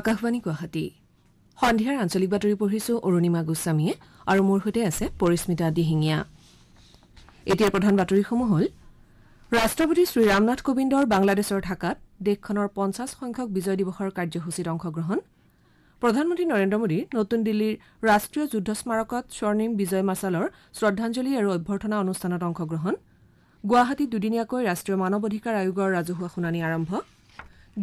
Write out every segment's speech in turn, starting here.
আকাশবাণী গুৱাহাটী সন্ধিয়াৰ আঞ্চলিক বাতৰি পঢ়িছো অৰুণিমা গোস্বামীয়ে আৰু মোৰ সৈতে আছে পৰিস্মিতা দিহিঙীয়া এতিয়াৰ ৰাষ্ট্ৰপতি শ্ৰীৰামনাথ কোবিন্দৰ বাংলাদেশৰ ঢাকাত দেশখনৰ পঞ্চাছ সংখ্যক বিজয় দিৱসৰ কাৰ্যসূচীত অংশগ্ৰহণ প্ৰধানমন্ত্ৰী নৰেন্দ্ৰ মোদীৰ নতুন দিল্লীৰ ৰাষ্ট্ৰীয় যুদ্ধ স্মাৰকত স্বৰ্ণিম বিজয় মাছালৰ শ্ৰদ্ধাঞ্জলি আৰু অভ্যৰ্থনা অনুষ্ঠানত অংশগ্ৰহণ গুৱাহাটীত দুদিনীয়াকৈ ৰাষ্ট্ৰীয় মানৱ অধিকাৰ আয়োগৰ ৰাজহুৱা শুনানি আৰম্ভ কৰিছে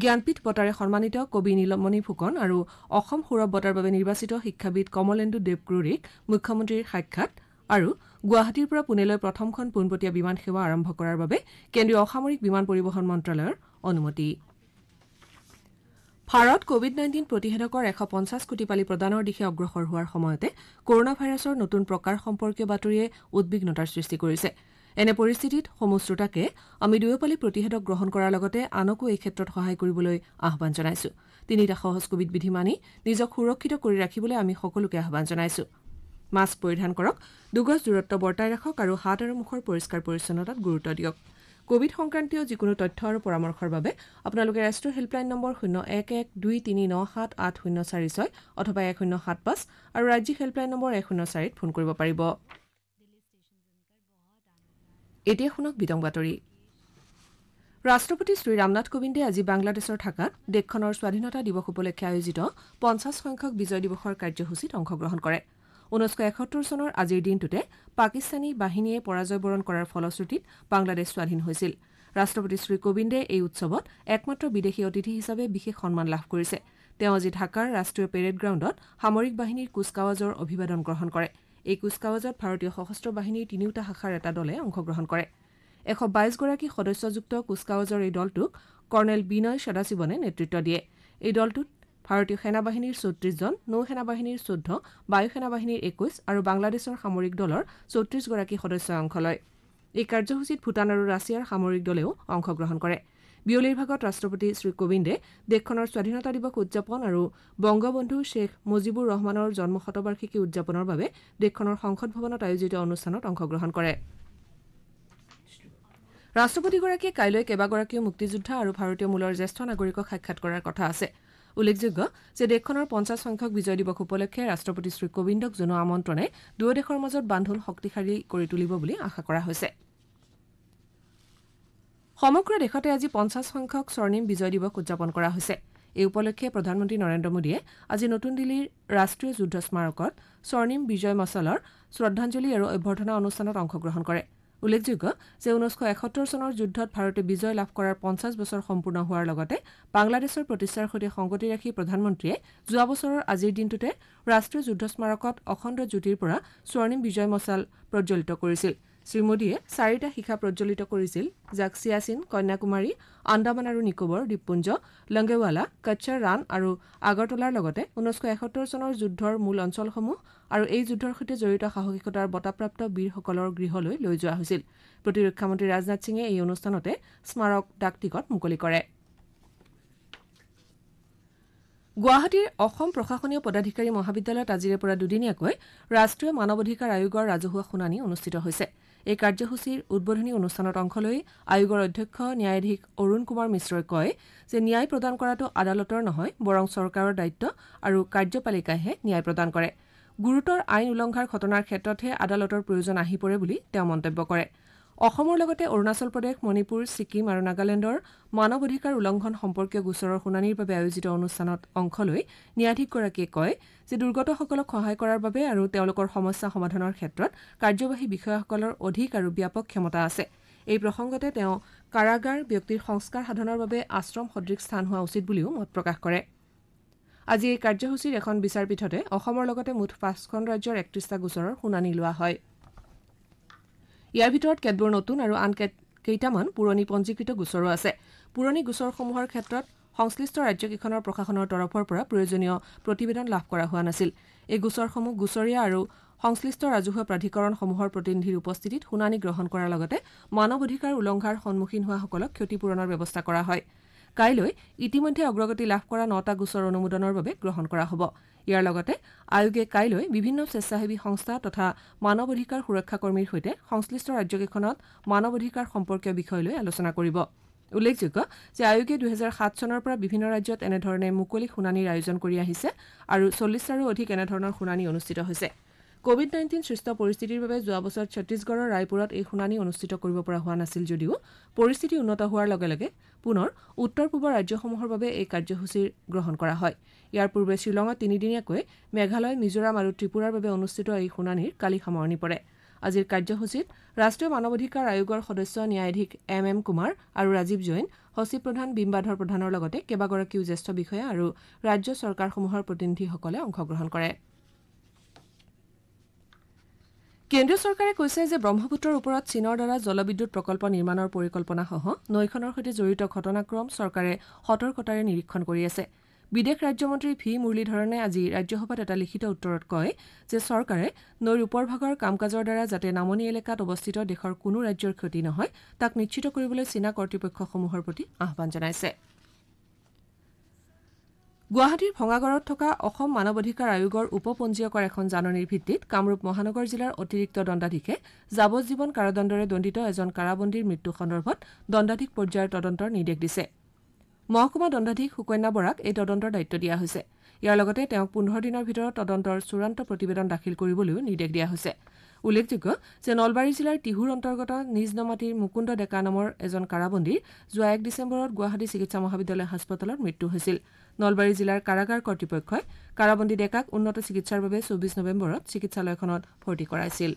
জ্ঞানপীঠ বঁটাৰে সন্মানিত কবি নীলমণি ফুকন আৰু অসম সৌৰভ বঁটাৰ বাবে নিৰ্বাচিত শিক্ষাবিদ কমলেন্দু দেৱক্ৰৰীক মুখ্যমন্ত্ৰীৰ সাক্ষাৎ আৰু গুৱাহাটীৰ পৰা পুনেলৈ প্ৰথমখন পোনপটীয়া বিমান সেৱা আৰম্ভ কৰাৰ বাবে কেন্দ্ৰীয় অসামৰিক বিমান পৰিবহণ মন্ত্যালয়ৰ অনুমতি ভাৰত কোভিড নাইণ্টিন প্ৰতিষেধকৰ এশ পঞ্চাছ কোটি পালি প্ৰদানৰ দিশে অগ্ৰসৰ হোৱাৰ সময়তে কৰোণা ভাইৰাছৰ নতুন প্ৰকাৰ সম্পৰ্কীয় বাতৰিয়ে উদ্বিগ্নতাৰ সৃষ্টি কৰিছে এনে পৰিস্থিতিত সমূহ শ্ৰোতাকে আমি দুয়োপালি প্ৰতিষেধক গ্ৰহণ কৰাৰ লগতে আনকো এই ক্ষেত্ৰত সহায় কৰিবলৈ আহান জনাইছো তিনিটা সহজ কোভিড বিধি মানি নিজক সুৰক্ষিত কৰি ৰাখিবলৈ আমি সকলোকে আহান জনাইছো মাস্ক পৰিধান কৰক দুগজ দূৰত্ব বৰ্তাই ৰাখক আৰু হাত আৰু মুখৰ পৰিষ্কাৰ পৰিচ্ছন্নতাত গুৰুত্ব দিয়ক কোভিড সংক্ৰান্তীয় যিকোনো তথ্য আৰু পৰামৰ্শৰ বাবে আপোনালোকে ৰাষ্ট্ৰীয় হেল্পলাইন নম্বৰ শূন্য এক এক দুই তিনি ন সাত আঠ শূন্য চাৰি ছয় অথবা এক শূন্য সাত পাঁচ আৰু ৰাজ্যিক হেল্পলাইন নম্বৰ এক শূন্য চাৰিত ফোন কৰিব পাৰিব এতিয়া শুনক বিতং বাতৰি ৰাষ্ট্ৰপতি শ্ৰী ৰামনাথ কোবিন্দে আজি বাংলাদেশৰ ঢাকাত দেশখনৰ স্বাধীনতা দিৱস উপলক্ষে আয়োজিত পঞ্চাছ সংখ্যক বিজয় দিৱসৰ কাৰ্যসূচীত অংশগ্ৰহণ কৰে ঊনৈছশ এসত্তৰ চনৰ আজিৰ দিনটোতে পাকিস্তানী বাহিনীয়ে পৰাজয় বৰণ কৰাৰ ফলশ্ৰুতিত বাংলাদেশ স্বাধীন হৈছিল ৰাষ্ট্ৰপতি শ্ৰীকোবিন্দে এই উৎসৱত একমাত্ৰ বিদেশী অতিথি হিচাপে বিশেষ সন্মান লাভ কৰিছে তেওঁ আজি ঢাকাৰ ৰাষ্ট্ৰীয় পেৰেড গ্ৰাউণ্ডত সামৰিক বাহিনীৰ কুচকাৱাজৰ অভিবাদন গ্ৰহণ কৰিছে এই কুচকাৱাজত ভাৰতীয় সশস্ত্ৰ বাহিনীৰ তিনিওটা শাখাৰ এটা দলে অংশগ্ৰহণ কৰে এশ বাইছগৰাকী সদস্যযুক্ত কুচকাৱাজৰ এই দলটোক কৰ্ণেল বিনয় সদাশিৱনে নেতৃত্ব দিয়ে এই দলটোত ভাৰতীয় সেনাবাহিনীৰ চৌত্ৰিছজন নৌসেনাবাহিনীৰ চৈধ্য বায়ু বায়ুসেনাবাহিনীৰ একৈছ আৰু বাংলাদেশৰ সামৰিক দলৰ চৌত্ৰিশগৰাকী সদস্যই অংশ লয় এই কাৰ্যসূচীত ভূটান আৰু ৰাছিয়াৰ সামৰিক দলেও অংশগ্ৰহণ কৰিছে বিয়লিৰ ভাগত ৰাষ্ট্ৰপতি শ্ৰীকোবিন্দে দেশখনৰ স্বাধীনতা দিৱস উদযাপন আৰু বংগবন্ধু শ্বেখ মুজিবুৰ ৰহমানৰ জন্ম শতবাৰ্ষিকী উদযাপনৰ বাবে দেশখনৰ সংসদ ভৱনত আয়োজিত অনুষ্ঠানত অংশগ্ৰহণ কৰে ৰাষ্ট্ৰপতিগৰাকীয়ে কাইলৈ কেইবাগৰাকীও মুক্তিযোদ্ধা আৰু ভাৰতীয় মূলৰ জ্যেষ্ঠ নাগৰিকক সাক্ষাৎ কৰাৰ কথা আছে উল্লেখযোগ্য যে দেশখনৰ পঞ্চাছ সংখ্যক বিজয় দিৱস উপলক্ষে ৰাষ্ট্ৰপতি শ্ৰীকোবিন্দক জনোৱা আমন্ত্ৰণে দুয়ো দেশৰ মাজত বান্ধোন শক্তিশালী কৰি তুলিব বুলি আশা কৰা হৈছে সমগ্ৰ দেশতে আজি পঞ্চাছ সংখ্যক স্বৰ্ণিম বিজয় দিৱস উদযাপন কৰা হৈছে এই উপলক্ষে প্ৰধানমন্ত্ৰী নৰেন্দ্ৰ মোদীয়ে আজি নতুন দিল্লীৰ ৰাষ্ট্ৰীয় যুদ্ধ স্মাৰকত স্বৰ্ণিম বিজয় মছলৰ শ্ৰদ্ধাঞ্জলি আৰু অভ্যৰ্থনা অনুষ্ঠানত অংশগ্ৰহণ কৰে উল্লেখযোগ্য যে ঊনৈছশ এসত্তৰ চনৰ যুদ্ধত ভাৰতে বিজয় লাভ কৰাৰ পঞ্চাছ বছৰ সম্পূৰ্ণ হোৱাৰ লগতে বাংলাদেশৰ প্ৰতিষ্ঠাৰ সৈতে সংগতি ৰাখি প্ৰধানমন্ত্ৰীয়ে যোৱা বছৰৰ আজিৰ দিনটোতে ৰাষ্ট্ৰীয় যুদ্ধ স্মাৰকত অখণ্ড জ্যোতিৰ পৰা স্বৰ্ণিম বিজয় মছাল প্ৰজ্বলিত কৰিছিল শ্ৰীমোদীয়ে চাৰিটা শিখা প্ৰজ্বলিত কৰিছিল যাক চিয়াচিন কন্যাকুমাৰী আন্দামান আৰু নিকোবৰ দ্বীপপুঞ্জ লংগেৱালা কচ্চৰ ৰাণ আৰু আগৰতলাৰ লগতে ঊনৈছশ এসত্তৰ চনৰ যুদ্ধৰ মূল অঞ্চলসমূহ আৰু এই যুদ্ধৰ সৈতে জড়িত সাহসিকতাৰ বঁটাপ্ৰাপ্ত বীৰসকলৰ গৃহলৈ লৈ যোৱা হৈছিল প্ৰতিৰক্ষা মন্ত্ৰী ৰাজনাথ সিঙে এই অনুষ্ঠানতে স্মাৰক ডাক টিকট মুকলি কৰে গুৱাহাটীৰ অসম প্ৰশাসনীয় পদাধিকাৰী মহাবিদ্যালয়ত আজিৰে পৰা দুদিনীয়াকৈ ৰাষ্ট্ৰীয় মানৱ অধিকাৰ আয়োগৰ ৰাজহুৱা শুনানি অনুষ্ঠিত হৈছে এই কাৰ্যসূচীৰ উদ্বোধনী অনুষ্ঠানত অংশ লৈ আয়োগৰ অধ্যক্ষ ন্যায়াধীশ অৰুণ কুমাৰ মিশ্ৰই কয় যে ন্যায় প্ৰদান কৰাটো আদালতৰ নহয় বৰং চৰকাৰৰ দায়িত্ব আৰু কাৰ্যপালিকাইহে ন্যায় প্ৰদান কৰে গুৰুতৰ আইন উলংঘাৰ ঘটনাৰ ক্ষেত্ৰতহে আদালতৰ প্ৰয়োজন আহি পৰে বুলি তেওঁ মন্তব্য কৰে অসমৰ লগতে অৰুণাচল প্ৰদেশ মণিপুৰ ছিকিম আৰু নাগালেণ্ডৰ মানৱ অধিকাৰ উলংঘন সম্পৰ্কীয় গোচৰৰ শুনানিৰ বাবে আয়োজিত অনুষ্ঠানত অংশ লৈ ন্যায়াধীশগৰাকীয়ে কয় যে দুৰ্গতসকলক সহায় কৰাৰ বাবে আৰু তেওঁলোকৰ সমস্যা সমাধানৰ ক্ষেত্ৰত কাৰ্যবাহী বিষয়াসকলৰ অধিক আৰু ব্যাপক ক্ষমতা আছে এই প্ৰসংগতে তেওঁ কাৰাগাৰ ব্যক্তিৰ সংস্কাৰ সাধনৰ বাবে আশ্ৰম সদৃশ স্থান হোৱা উচিত বুলিও মত প্ৰকাশ কৰে আজি এই কাৰ্যসূচীৰ এখন বিচাৰপীঠতে অসমৰ লগতে মুঠ পাঁচখন ৰাজ্যৰ একত্ৰিছটা গোচৰৰ শুনানি লোৱা হয় ইয়াৰ ভিতৰত কেতবোৰ নতুন আৰু আন কেইটামান পুৰণি পঞ্জীকৃত গোচৰো আছে পুৰণি গোচৰসমূহৰ ক্ষেত্ৰত সংশ্লিষ্ট ৰাজ্যকেইখনৰ প্ৰশাসনৰ তৰফৰ পৰা প্ৰয়োজনীয় প্ৰতিবেদন লাভ কৰা হোৱা নাছিল এই গোচৰসমূহ গোচৰীয়া আৰু সংশ্লিষ্ট ৰাজহুৱা প্ৰাধিকৰণসমূহৰ প্ৰতিনিধিৰ উপস্থিতিত শুনানি গ্ৰহণ কৰাৰ লগতে মানৱ অধিকাৰ উলংঘাৰ সন্মুখীন হোৱাসকলক ক্ষতিপূৰণৰ ব্যৱস্থা কৰা হয় কাইলৈ ইতিমধ্যে অগ্ৰগতি লাভ কৰা নটা গোচৰ অনুমোদনৰ বাবে গ্ৰহণ কৰা হ'ব ইয়াৰ লগতে আয়োগে কাইলৈ বিভিন্ন স্বেচ্ছাসেৱী সংস্থা তথা মানৱ অধিকাৰ সুৰক্ষা কৰ্মীৰ সৈতে সংশ্লিষ্ট ৰাজ্যকেইখনত মানৱ অধিকাৰ সম্পৰ্কীয় বিষয় লৈ আলোচনা কৰিব উল্লেখযোগ্য যে আয়োগে দুহেজাৰ সাত চনৰ পৰা বিভিন্ন ৰাজ্যত এনেধৰণে মুকলি শুনানিৰ আয়োজন কৰি আহিছে আৰু চল্লিছটাৰো অধিক এনেধৰণৰ শুনানি অনুষ্ঠিত হৈছে কোভিড নাইণ্টিন সৃষ্ট পৰিস্থিতিৰ বাবে যোৱা বছৰ ছত্তিশগড়ৰ ৰায়পুৰত এই শুনানি অনুষ্ঠিত কৰিব পৰা হোৱা নাছিল যদিও পৰিস্থিতি উন্নত হোৱাৰ লগে লগে পুনৰ উত্তৰ পূবৰ ৰাজ্যসমূহৰ বাবে এই কাৰ্যসূচী গ্ৰহণ কৰা হয় ইয়াৰ পূৰ্বে শ্বিলঙত তিনিদিনীয়াকৈ মেঘালয় মিজোৰাম আৰু ত্ৰিপুৰাৰ বাবে অনুষ্ঠিত এই শুনানিৰ কালি সামৰণি পৰে আজিৰ কাৰ্যসূচীত ৰাষ্ট্ৰীয় মানৱ অধিকাৰ আয়োগৰ সদস্য ন্যায়াধীশ এম এম কুমাৰ আৰু ৰাজীৱ জৈন সচিব প্ৰধান বিম্বাধৰ প্ৰধানৰ লগতে কেইবাগৰাকীও জ্যেষ্ঠ বিষয়া আৰু ৰাজ্য চৰকাৰসমূহৰ প্ৰতিনিধিসকলে অংশগ্ৰহণ কৰে কেন্দ্ৰীয় চৰকাৰে কৈছে যে ব্ৰহ্মপুত্ৰৰ ওপৰত চীনৰ দ্বাৰা জলবিদ্যুৎ প্ৰকল্প নিৰ্মাণৰ পৰিকল্পনাসহ নৈখনৰ সৈতে জড়িত ঘটনাক্ৰম চৰকাৰে সতৰ্কতাৰে নিৰীক্ষণ কৰি আছে বিদেশ ৰাজ্যমন্ত্ৰী ভি মুৰলীধৰণে আজি ৰাজ্যসভাত এটা লিখিত উত্তৰত কয় যে চৰকাৰে নৈৰ ওপৰভাগৰ কাম কাজৰ দ্বাৰা যাতে নামনি এলেকাত অৱস্থিত দেশৰ কোনো ৰাজ্যৰ ক্ষতি নহয় তাক নিশ্চিত কৰিবলৈ চীনা কৰ্তৃপক্ষসমূহৰ প্ৰতি আহান জনাইছে গুৱাহাটীৰ ভঙাগড়ত থকা অসম মানৱ অধিকাৰ আয়োগৰ উপ পঞ্জীয়কৰ এখন জাননীৰ ভিত্তিত কামৰূপ মহানগৰ জিলাৰ অতিৰিক্ত দণ্ডাধীশে যাৱজ্জীৱন কাৰাদণ্ডৰে দণ্ডিত এজন কাৰাবন্দীৰ মৃত্যু সন্দৰ্ভত দণ্ডাধীশ পৰ্যায়ৰ তদন্তৰ নিৰ্দেশ দিছে মহকুমা দণ্ডাধীশ সুকন্যা বৰাক এই তদন্তৰ দায়িত্ব দিয়া হৈছে ইয়াৰ লগতে তেওঁক পোন্ধৰ দিনৰ ভিতৰত তদন্তৰ চূড়ান্ত প্ৰতিবেদন দাখিল কৰিবলৈও নিৰ্দেশ দিয়া হৈছে উল্লেখযোগ্য যে নলবাৰী জিলাৰ টিহুৰ অন্তৰ্গত নিজ নমাতিৰ মুকুন্দ ডেকা নামৰ এজন কাৰাবন্দীৰ যোৱা এক ডিচেম্বৰত গুৱাহাটী চিকিৎসা মহাবিদ্যালয় হাস্পতালত মৃত্যু হৈছিল নলবাৰী জিলাৰ কাৰাগাৰ কৰ্তৃপক্ষই কাৰাবন্দী ডেকাক উন্নত চিকিৎসাৰ বাবে চৌবিছ নৱেম্বৰত চিকিৎসালয়খনত ভৰ্তি কৰাইছিল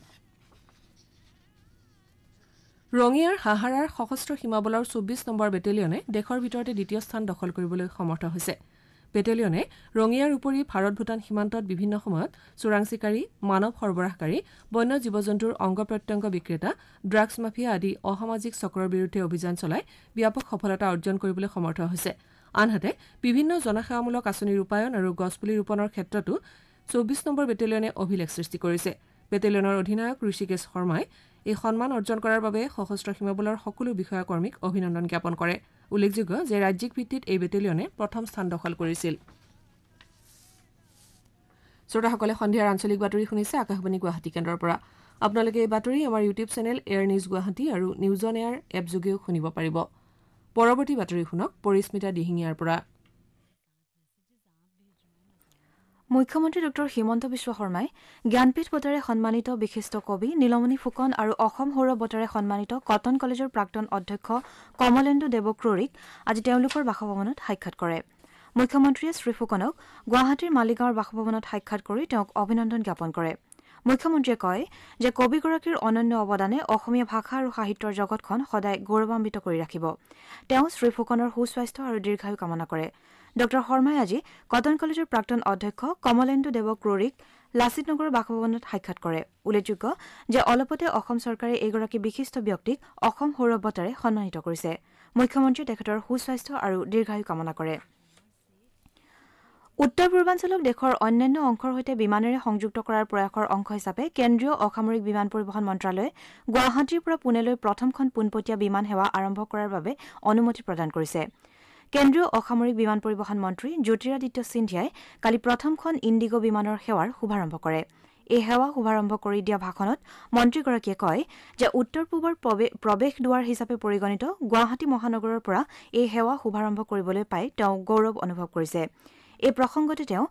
ৰঙিয়াৰ হাহাৰাৰ সশস্ত্ৰ সীমাবলৰ চৌব্বিছ নম্বৰ বেটেলিয়নে দেশৰ ভিতৰতে দ্বিতীয় স্থান দখল কৰিবলৈ সমৰ্থ হৈছে বেটেলিয়নে ৰঙিয়াৰ উপৰি ভাৰত ভূটান সীমান্তত বিভিন্ন সময়ত চোৰাং চিকাৰী মানৱ সৰবৰাহকাৰী বন্য জীৱ জন্তুৰ অংগ প্ৰত্যংগ বিক্ৰেতা ড্ৰাগছ মাফিয়া আদি অসামাজিক চক্ৰৰ বিৰুদ্ধে অভিযান চলাই ব্যাপক সফলতা অৰ্জন কৰিবলৈ সমৰ্থ হৈছে আনহাতে বিভিন্ন জনসেৱামূলক আঁচনি ৰূপায়ণ আৰু গছপুলি ৰোপণৰ ক্ষেত্ৰতো চৌব্বিছ নম্বৰ বেটেলিয়নে অভিলেখ সৃষ্টি কৰিছে বেটেলিয়নৰ অধিনায়ক ঋষিকেশ শৰ্মাই এই সন্মান অৰ্জন কৰাৰ বাবে সশস্ত্ৰ সীমাবলৰ সকলো বিষয়া কৰ্মীক অভিনন্দন জ্ঞাপন কৰে উল্লেখযোগ্য যে ৰাজ্যিক ভিত্তিত এই বেটেলিয়নে প্ৰথম স্থান দখল কৰিছিল শ্ৰোতাসকলে সন্ধিয়াৰ আঞ্চলিক বাতৰি শুনিছে আকাশবাণী গুৱাহাটী কেন্দ্ৰৰ পৰা আপোনালোকে এই বাতৰি আমাৰ YouTube channel Air News Guwahati আৰু নিউজ অন এয়াৰ এপযোগেও শুনিব পাৰিব পৰৱৰ্তী বাতৰি শুনক পৰিস্মিতা দিহিঙীয়াৰ পৰা মুখ্যমন্ত্ৰী ডঃ হিমন্ত বিশ্ব শৰ্মাই জ্ঞানপীঠ বঁটাৰে সন্মানিত বিশিষ্ট কবি নীলমণি ফুকন আৰু অসম সৌৰভ বঁটাৰে সন্মানিত কটন কলেজৰ প্ৰাক্তন অধ্যক্ষ কমলেন্দু দেৱক্ৰৰিক আজি তেওঁলোকৰ বাসভৱনত সাক্ষাৎ কৰে মুখ্যমন্ত্ৰীয়ে শ্ৰীফুকনক গুৱাহাটীৰ মালিগাঁৱৰ বাসভৱনত সাক্ষাৎ কৰি তেওঁক অভিনন্দন জ্ঞাপন কৰে মুখ্যমন্ত্ৰীয়ে কয় যে কবিগৰাকীৰ অনন্য অৱদানে অসমীয়া ভাষা আৰু সাহিত্যৰ জগতখন সদায় গৌৰৱান্বিত কৰি ৰাখিব তেওঁ শ্ৰীফুকনৰ সুস্বাস্থ্য আৰু দীৰ্ঘায়ু কামনা কৰিছে ডঃ শৰ্মাই আজি কটন কলেজৰ প্ৰাক্তন অধ্যক্ষ কমলেন্দু দেৱ ক্ৰৰিক লাচিত নগৰৰ বাসভৱনত সাক্ষাৎ কৰে উল্লেখযোগ্য যে অলপতে অসম চৰকাৰে এইগৰাকী বিশিষ্ট ব্যক্তিক অসম সৌৰভ বঁটাৰে সন্মানিত কৰিছে মুখ্যমন্ত্ৰীয়ে তেখেতৰ সুস্বাস্থ্য আৰু দীৰ্ঘায়ু কামনা কৰে উত্তৰ পূৰ্বাঞ্চলক দেশৰ অন্যান্য অংশৰ সৈতে বিমানেৰে সংযুক্ত কৰাৰ প্ৰয়াসৰ অংশ হিচাপে কেন্দ্ৰীয় অসামৰিক বিমান পৰিবহণ মন্ত্যালয়ে গুৱাহাটীৰ পৰা পুনেলৈ প্ৰথমখন পোনপটীয়া বিমান সেৱা আৰম্ভ কৰাৰ বাবে অনুমতি প্ৰদান কৰিছে কেন্দ্ৰীয় অসামৰিক বিমান পৰিবহণ মন্ত্ৰী জ্যোতিৰাদিত্য সিন্ধিয়াই কালি প্ৰথমখন ইণ্ডিগ' বিমানৰ সেৱাৰ শুভাৰম্ভ কৰে এই সেৱা শুভাৰম্ভ কৰি দিয়া ভাষণত মন্ত্ৰীগৰাকীয়ে কয় যে উত্তৰ পূবৰ প্ৰৱেশ দুৱাৰ হিচাপে পৰিগণিত গুৱাহাটী মহানগৰৰ পৰা এই সেৱা শুভাৰম্ভ কৰিবলৈ পাই তেওঁ গৌৰৱ অনুভৱ কৰিছে এই প্ৰসংগতে তেওঁ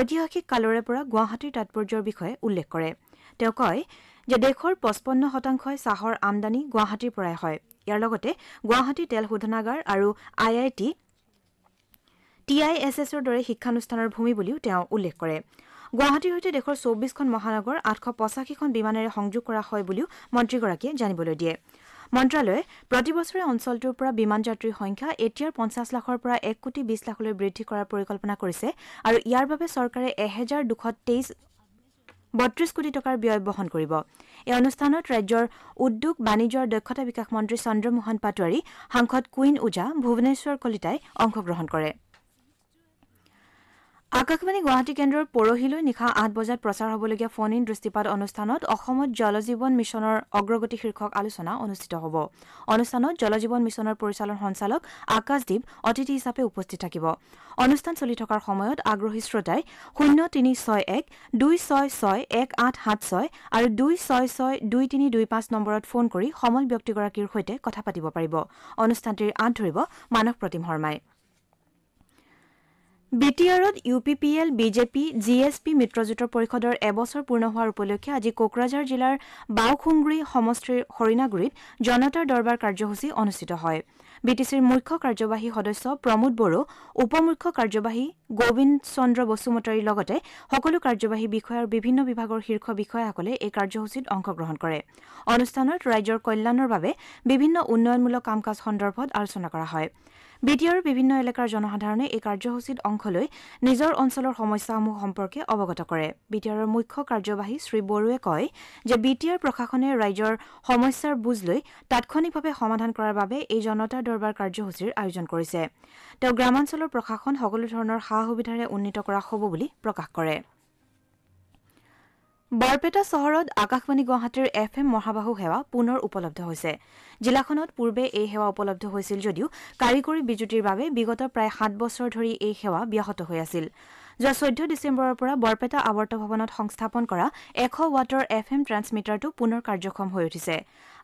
ঐতিহাসিক কালৰে পৰা গুৱাহাটীৰ তাৎপৰ্যৰ বিষয়ে উল্লেখ কৰে তেওঁ কয় যে দেশৰ পঁচপন্ন শতাংশই চাহৰ আমদানি গুৱাহাটীৰ পৰাই হয় ইয়াৰ লগতে গুৱাহাটী তেল শোধনাগাৰ আৰু I I T T I S এছৰ দৰে শিক্ষানুষ্ঠানৰ ভূমি বুলিও তেওঁ উল্লেখ কৰে গুৱাহাটীৰ সৈতে দেশৰ চৌবিছখন মহানগৰ আঠশ পঁচাশীখন বিমানেৰে সংযোগ কৰা হয় বুলিও মন্ত্ৰীগৰাকীয়ে জানিবলৈ দিয়ে মন্ত্ৰালয়ে প্ৰতিবছৰে অঞ্চলটোৰ পৰা বিমান যাত্ৰীৰ সংখ্যা এতিয়াৰ পঞ্চাছ লাখৰ পৰা এক কোটি বিছ লাখলৈ বৃদ্ধি কৰাৰ পৰিকল্পনা কৰিছে আৰু ইয়াৰ বাবে চৰকাৰে এহেজাৰ দুশ তেইছ বত্ৰিশ কোটি টকাৰ ব্যয় বহন কৰিব এই অনুষ্ঠানত ৰাজ্যৰ উদ্যোগ বাণিজ্যৰ দক্ষতা বিকাশ মন্ত্ৰী চন্দ্ৰমোহন পাটোৱাৰী সাংসদ কুইন ওজা ভূৱনেশ্বৰ কলিতাই অংশগ্ৰহণ কৰিছে আকাশবাণী গুৱাহাটী কেন্দ্ৰৰ পৰহিলৈ নিশা আঠ বজাত প্ৰচাৰ হ'বলগীয়া ফোন ইন দৃষ্টিপাত অনুষ্ঠানত অসমত জল জীৱন মিছনৰ অগ্ৰগতি শীৰ্ষক আলোচনা অনুষ্ঠিত হ'ব অনুষ্ঠানত জল জীৱন মিছনৰ পৰিচালন সঞ্চালক আকাশদ্বীপ অতিথি হিচাপে উপস্থিত থাকিব অনুষ্ঠান চলি থকাৰ সময়ত আগ্ৰহী শ্ৰোতাই শূন্য তিনি ছয় এক দুই ছয় ছয় এক আঠ সাত ছয় আৰু দুই ছয় ছয় দুই তিনি দুই পাঁচ নম্বৰত ফোন কৰি সমল ব্যক্তিগৰাকীৰ সৈতে কথা পাতিব পাৰিব অনুষ্ঠানটিৰ আঁত ধৰিব মানস প্ৰতিম শৰ্মাই বি টি আৰত U P P L BJP G S P মিত্ৰজোঁটৰ পৰিষদৰ এবছৰ পূৰ্ণ হোৱাৰ উপলক্ষে আজি কোকৰাঝাৰ জিলাৰ বাওখুংগুৰি সমষ্টিৰ হৰিণাগুৰিত জনতাৰ দৰবাৰ কাৰ্যসূচী অনুষ্ঠিত হয় বিটিচিৰ মুখ্য কাৰ্যবাহী সদস্য প্ৰমোদ বড়ো উপ মুখ্য কাৰ্যবাহী গোবিন্দ চন্দ্ৰ বসুমতাৰীৰ লগতে সকলো কাৰ্যবাহী বিষয়াৰ বিভিন্ন বিভাগৰ শীৰ্ষ বিষয়াসকলে এই কাৰ্যসূচীত অংশগ্ৰহণ কৰে অনুষ্ঠানত ৰাইজৰ কল্যাণৰ বাবে বিভিন্ন উন্নয়নমূলক কাম কাজ সন্দৰ্ভত আলোচনা কৰা হয় বি টি আৰৰ বিভিন্ন এলেকাৰ জনসাধাৰণে এই কাৰ্যসূচীত অংশ লৈ নিজৰ অঞ্চলৰ সমস্যাসমূহ সম্পৰ্কে অৱগত কৰে বি টি আৰৰ মুখ্য কাৰ্যবাহী শ্ৰী বড়োৱে কয় যে বি টি আৰ প্ৰশাসনে ৰাইজৰ সমস্যাৰ বুজ লৈ তাৎক্ষণিকভাৱে সমাধান কৰাৰ বাবে এই জনতাৰ দৰবাৰ কাৰ্যসূচীৰ আয়োজন কৰিছে তেওঁ গ্ৰামাঞ্চলৰ প্ৰশাসন সকলো ধৰণৰ সা সুবিধাৰে উন্নীত কৰা হ'ব বুলি প্ৰকাশ কৰে বৰপেটা চহৰত আকাশবাণী গুৱাহাটীৰ এফ এম মহাবাহু সেৱা পুনৰ উপলব্ধ হৈছে জিলাখনত পূৰ্বে এই সেৱা উপলব্ধ হৈছিল যদিও কাৰিকৰী বিজুতিৰ বাবে বিগত প্ৰায় সাত বছৰ ধৰি এই সেৱা ব্যাহত হৈ আছিল যোৱা চৈধ্য ডিচেম্বৰৰ পৰা বৰপেটা আৱৰ্ত ভৱনত সংস্থাপন কৰা এশ ৱাটৰ এফ এম ট্ৰান্সমিটাৰটো পুনৰ কাৰ্যক্ষম হৈ উঠিছে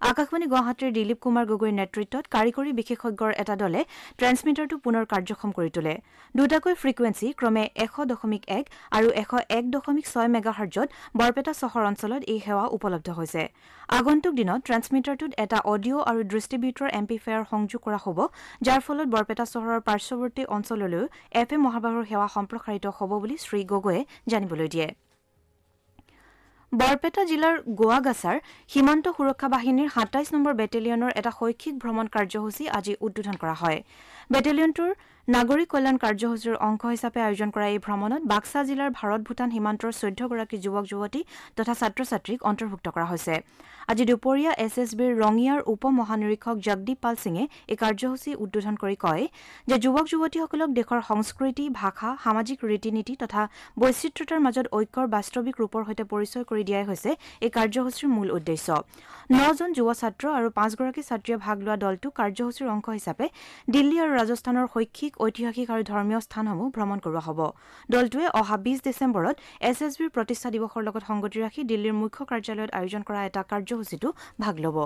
আকাশবাণী গুৱাহাটীৰ দিলীপ কুমাৰ গগৈৰ নেতৃত্বত কাৰিকৰী বিশেষজ্ঞৰ এটা দলে ট্ৰেন্সমিটাৰটো পুনৰ কাৰ্যক্ষম কৰি তোলে দুটাকৈ ফ্ৰিকুৱেঞ্চি ক্ৰমে এশ দশমিক এক আৰু এশ এক দশমিক ছয় মেগাহাৰ্জত বৰপেটা চহৰ অঞ্চলত এই সেৱা উপলব্ধ হৈছে আগন্তুক দিনত ট্ৰেন্সমিটাৰটোত এটা অডিঅ' আৰু ডিষ্ট্ৰিবিউটৰ এম্পিফায়াৰ সংযোগ কৰা হ'ব যাৰ ফলত বৰপেটা চহৰৰ পাৰ্শ্বৱৰ্তী অঞ্চললৈও এফ এ মহাবাহৰ সেৱা সম্প্ৰসাৰিত হ'ব বুলি শ্ৰীগগৈয়ে জানিবলৈ দিয়ে বৰপেটা জিলাৰ গোৱাগাছাৰ সীমান্ত সুৰক্ষা বাহিনীৰ সাতাইছ নম্বৰ বেটেলিয়নৰ এটা শৈক্ষিক ভ্ৰমণ কাৰ্যসূচী আজি উদ্বোধন কৰা হয় বেটেলিয়নটোৰ নাগৰিক কল্যাণ কাৰ্যসূচীৰ অংশ হিচাপে আয়োজন কৰা এই ভ্ৰমণত বাক্সা জিলাৰ ভাৰত ভূটান সীমান্তৰ চৈধ্যগৰাকী যুৱক যুৱতী তথা ছাত্ৰ ছাত্ৰীক অন্তৰ্ভুক্ত কৰা হৈছে আজি দুপৰীয়া এছ এছ বিৰ ৰঙিয়াৰ উপ মহানিৰীক্ষক জগদীপ পাল সিঙে এই কাৰ্যসূচী উদ্বোধন কৰি কয় যে যুৱক যুৱতীসকলক দেশৰ সংস্কৃতি ভাষা সামাজিক ৰীতি নীতি তথা বৈচিত্ৰতাৰ মাজত ঐক্যৰ বাস্তৱিক ৰূপৰ সৈতে পৰিচয় কৰি দিয়াই হৈছে এই কাৰ্যসূচীৰ মূল উদ্দেশ্য নজন যুৱ ছাত্ৰ আৰু পাঁচগৰাকী ছাত্ৰীয়ে ভাগ লোৱা দলটো কাৰ্যসূচীৰ অংশ হিচাপে দিল্লী আৰু ৰাজস্থানৰ শৈক্ষিক ঐতিহাসিক আৰু ধৰ্মীয় স্থানসমূহ ভ্ৰমণ কৰোৱা হ'ব দলটোৱে অহা বিছ ডিচেম্বৰত এছ এছ বিৰ প্ৰতিষ্ঠা দিৱসৰ লগত সংগতি ৰাখি দিল্লীৰ মুখ্য কাৰ্যালয়ত আয়োজন কৰা এটা কাৰ্যসূচীতো ভাগ ল'ব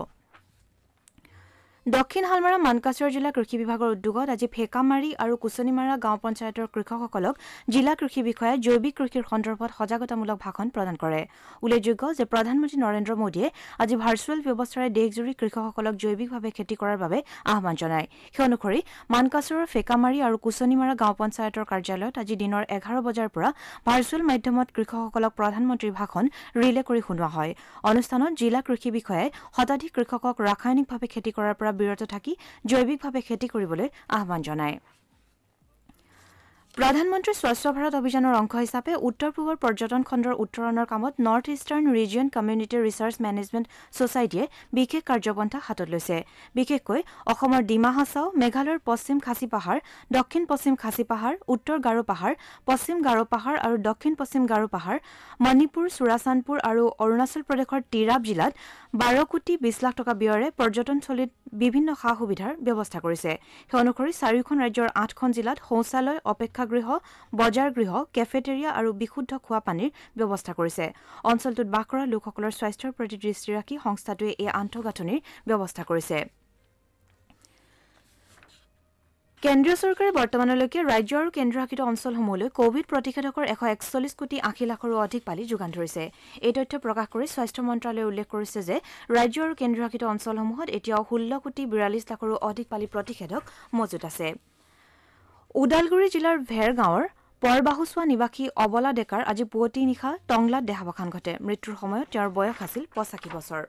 দক্ষিণ হালমাৰা মানকাছৰ জিলা কৃষি বিভাগৰ উদ্যোগত আজি ফেকামাৰী আৰু কুচনিমাৰা গাঁও পঞ্চায়তৰ কৃষকসকলক জিলা কৃষি বিষয়াই জৈৱিক কৃষিৰ সন্দৰ্ভত সজাগতামূলক ভাষণ প্ৰদান কৰে উল্লেখযোগ্য যে প্ৰধানমন্ত্ৰী নৰেন্দ্ৰ মোদীয়ে আজি ভাৰ্চুৱেল ব্যৱস্থাৰে দেশজুৰি কৃষকসকলক জৈৱিকভাৱে খেতি কৰাৰ বাবে আহান জনায় সেই অনুসৰি মানকাছৰ ফেকামাৰী আৰু কুচনিমাৰা গাঁও পঞ্চায়তৰ কাৰ্যালয়ত আজি দিনৰ এঘাৰ বজাৰ পৰা ভাৰ্চুৱেল মাধ্যমত কৃষকসকলক প্ৰধানমন্ত্ৰীৰ ভাষণ ৰিলে কৰি শুনোৱা হয় অনুষ্ঠানত জিলা কৃষি বিষয়াই শতাধিক কৃষকক ৰাসায়নিকভাৱে খেতি কৰাৰ পৰা পৰা বিৰত থাকি জৈৱিকভাৱে খেতি কৰিবলৈ আহান জনায় প্ৰধানমন্ত্ৰী স্বচ্ছ ভাৰত অভিযানৰ অংশ হিচাপে উত্তৰ পূবৰ পৰ্যটন খণ্ডৰ উত্তৰণৰ কামত north eastern region community research management ছচাইটিয়ে বিশেষ কাৰ্যপন্থা হাতত লৈছে বিশেষকৈ অসমৰ ডিমা হাছাও মেঘালয়ৰ পশ্চিম খাচী পাহাৰ দক্ষিণ পশ্চিম খাচী পাহাৰ উত্তৰ গাৰো পাহাৰ পশ্চিম গাৰো পাহাৰ আৰু দক্ষিণ পশ্চিম গাৰো পাহাৰ মণিপুৰ চুৰাচান্দপুৰ আৰু অৰুণাচল প্ৰদেশৰ তিৰাপ জিলাত বাৰ কোটি বিশ লাখ টকা ব্যয়েৰে পৰ্যটনস্থলীত বিভিন্ন সা সুবিধাৰ ব্যৱস্থা কৰিছে সেই অনুসৰি চাৰিওখন ৰাজ্যৰ আঠখন জিলাত শৌচালয় অপেক্ষাগৃহ বজাৰ গৃহ কেফেটেৰিয়া আৰু বিশুদ্ধ খোৱা পানীৰ ব্যৱস্থা কৰিছে অঞ্চলটোত বাস কৰা লোকসকলৰ স্বাস্থ্যৰ প্ৰতি দৃষ্টি ৰাখি সংস্থাটোৱে এই আন্তঃগাঁথনিৰ ব্যৱস্থা কৰিছে কেন্দ্ৰীয় চৰকাৰে বৰ্তমানলৈকে ৰাজ্য আৰু কেন্দ্ৰীয়শাসিত অঞ্চলসমূহলৈ কোৱিড প্ৰতিষেধকৰ এশ একচল্লিছ কোটি আশী লাখৰো অধিক পালি যোগান ধৰিছে এই তথ্য প্ৰকাশ কৰি স্বাস্থ্য মন্ত্ৰালয়ে উল্লেখ কৰিছে যে ৰাজ্য আৰু কেন্দ্ৰীয়শাসিত অঞ্চলসমূহত এতিয়াও ষোল্ল কোটি বিৰাল্লিছ লাখৰো অধিক পালি প্ৰতিষেধক মজুত আছে ওদালগুৰি জিলাৰ ভেৰগাঁৱৰ পৰবাহুচোৱা নিবাসী অবলা ডেকাৰ আজি পুৱতি নিশা টংলাত দেহাৱসান ঘটে মৃত্যুৰ সময়ত তেওঁৰ বয়স আছিল পঁচাশী বছৰ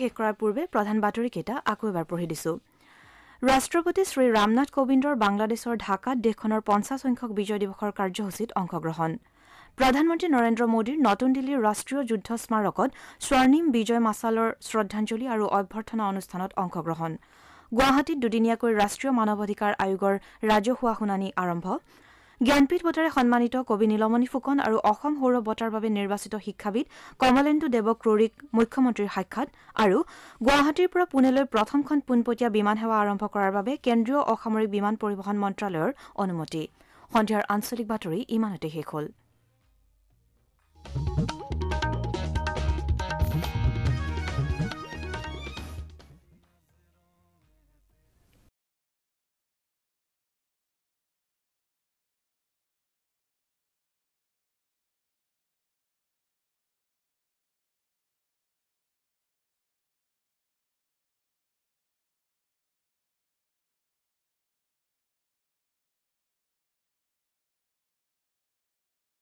শেষ কৰাৰ পূৰ্বে ৰাষ্ট্ৰপতি শ্ৰী ৰামনাথ কোবিন্দৰ বাংলাদেশৰ ঢাকাত দেশখনৰ পঞ্চাছ সংখ্যক বিজয় দিৱসৰ কাৰ্যসূচীত অংশগ্ৰহণ প্ৰধানমন্ত্ৰী নৰেন্দ্ৰ মোদীৰ নতুন দিল্লীৰ ৰাষ্ট্ৰীয় যুদ্ধ স্মাৰকত স্বৰ্ণিম বিজয় মাছালৰ শ্ৰদ্ধাঞ্জলি আৰু অভ্যৰ্থনা অনুষ্ঠানত অংশগ্ৰহণ গুৱাহাটীত দুদিনীয়াকৈ ৰাষ্ট্ৰীয় মানৱ অধিকাৰ আয়োগৰ ৰাজহুৱা শুনানি আৰম্ভ জ্ঞানপীঠ বঁটাৰে সন্মানিত কবি নীলমণি ফুকন আৰু অসম সৌৰ বঁটাৰ বাবে নিৰ্বাচিত শিক্ষাবিদ কমলেন্দু দেৱ ক্ৰৌৰীক মুখ্যমন্ত্ৰীৰ সাক্ষাৎ আৰু গুৱাহাটীৰ পৰা পুনেলৈ প্ৰথমখন পোনপটীয়া বিমান সেৱা আৰম্ভ কৰাৰ বাবে কেন্দ্ৰীয় অসামৰিক বিমান পৰিবহণ মন্ত্ৰালয়ৰ অনুমতি সন্ধিয়াৰ আঞ্চলিক বাতৰি ইমানতে শেষ হ'ল